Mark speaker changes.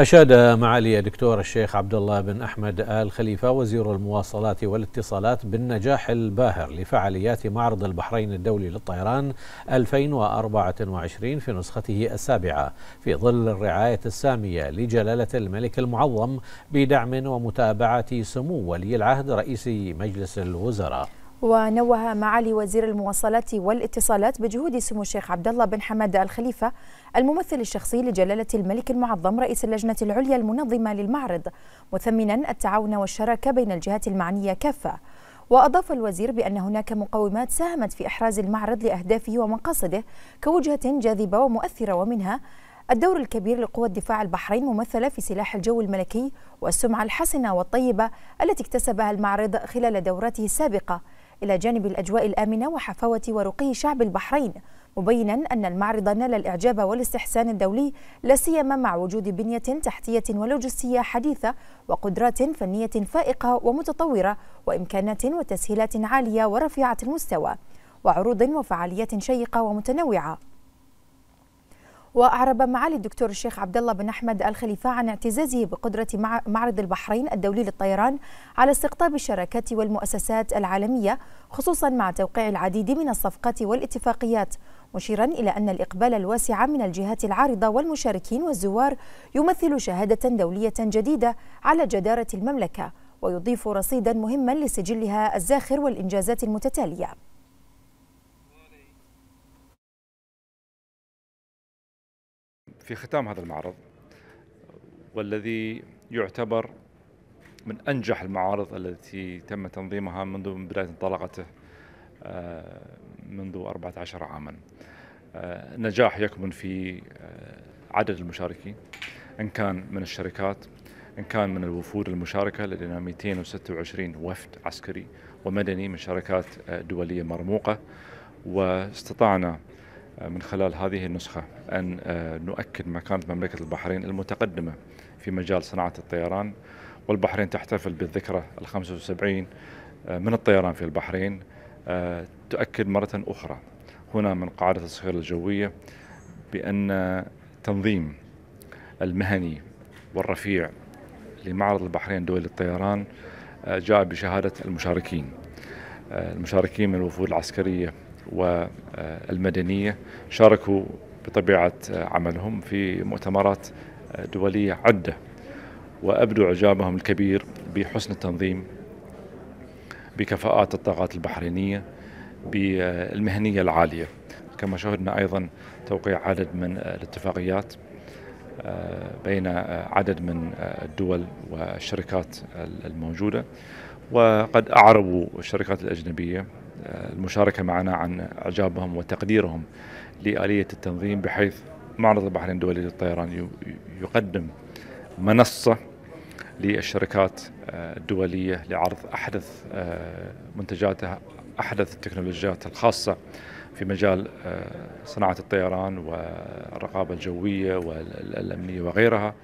Speaker 1: أشاد معالي دكتور الشيخ عبد الله بن أحمد آل خليفة
Speaker 2: وزير المواصلات والاتصالات بالنجاح الباهر لفعاليات معرض البحرين الدولي للطيران 2024 في نسخته السابعة في ظل الرعاية السامية لجلالة الملك المعظم بدعم ومتابعة سمو ولي العهد رئيس مجلس الوزراء
Speaker 1: ونوه معالي وزير المواصلات والاتصالات بجهود سمو الشيخ عبد الله بن حمد الخليفه الممثل الشخصي لجلاله الملك المعظم رئيس اللجنه العليا المنظمه للمعرض مثمنا التعاون والشراكه بين الجهات المعنيه كافه وأضاف الوزير بأن هناك مقومات ساهمت في إحراز المعرض لأهدافه ومقاصده كوجهة جاذبة ومؤثرة ومنها الدور الكبير لقوى الدفاع البحرين ممثلة في سلاح الجو الملكي والسمعة الحسنة والطيبة التي اكتسبها المعرض خلال دوراته السابقة إلى جانب الأجواء الآمنة وحفاوة ورقي شعب البحرين مبينا أن المعرض نال الإعجاب والاستحسان الدولي لاسيما مع وجود بنية تحتية ولوجستية حديثة وقدرات فنية فائقة ومتطورة وإمكانات وتسهيلات عالية ورفيعة المستوى وعروض وفعاليات شيقة ومتنوعة واعرب معالي الدكتور الشيخ عبد الله بن احمد الخليفه عن اعتزازه بقدره معرض البحرين الدولي للطيران على استقطاب الشراكات والمؤسسات العالميه خصوصا مع توقيع العديد من الصفقات والاتفاقيات مشيرا الى ان الاقبال الواسع من الجهات العارضه والمشاركين والزوار يمثل شهاده دوليه جديده على جداره المملكه ويضيف رصيدا مهما لسجلها الزاخر والانجازات المتتاليه
Speaker 3: في ختام هذا المعرض والذي يعتبر من أنجح المعارض التي تم تنظيمها منذ من بداية انطلاقته آه، منذ 14 عاما آه، نجاح يكمن في آه، عدد المشاركين إن كان من الشركات إن كان من الوفود المشاركة لدينا 226 وفد عسكري ومدني من شركات دولية مرموقة واستطعنا من خلال هذه النسخة أن آه، نؤكد مكانة مملكة البحرين المتقدمة في مجال صناعة الطيران والبحرين تحتفل بالذكرى الخمسة وسبعين آه، من الطيران في البحرين آه، تؤكد مرة أخرى هنا من قاعدة الصخير الجوية بأن تنظيم المهني والرفيع لمعرض البحرين دول الطيران جاء بشهادة المشاركين المشاركين من الوفود العسكرية والمدنية شاركوا بطبيعة عملهم في مؤتمرات دولية عدة وأبدوا إعجابهم الكبير بحسن التنظيم بكفاءات الطاقات البحرينية بالمهنية العالية كما شهدنا أيضا توقيع عدد من الاتفاقيات آه، بين عدد من الدول والشركات الموجودة وقد أعربوا الشركات الأجنبية المشاركة معنا عن إعجابهم وتقديرهم لآلية التنظيم بحيث معرض البحرين الدولي للطيران يقدم منصة للشركات آه، الدولية لعرض أحدث آه، منتجاتها أحدث التكنولوجيات الخاصة في مجال آه، صناعة الطيران والرقابة الجوية والأمنية
Speaker 1: وغيرها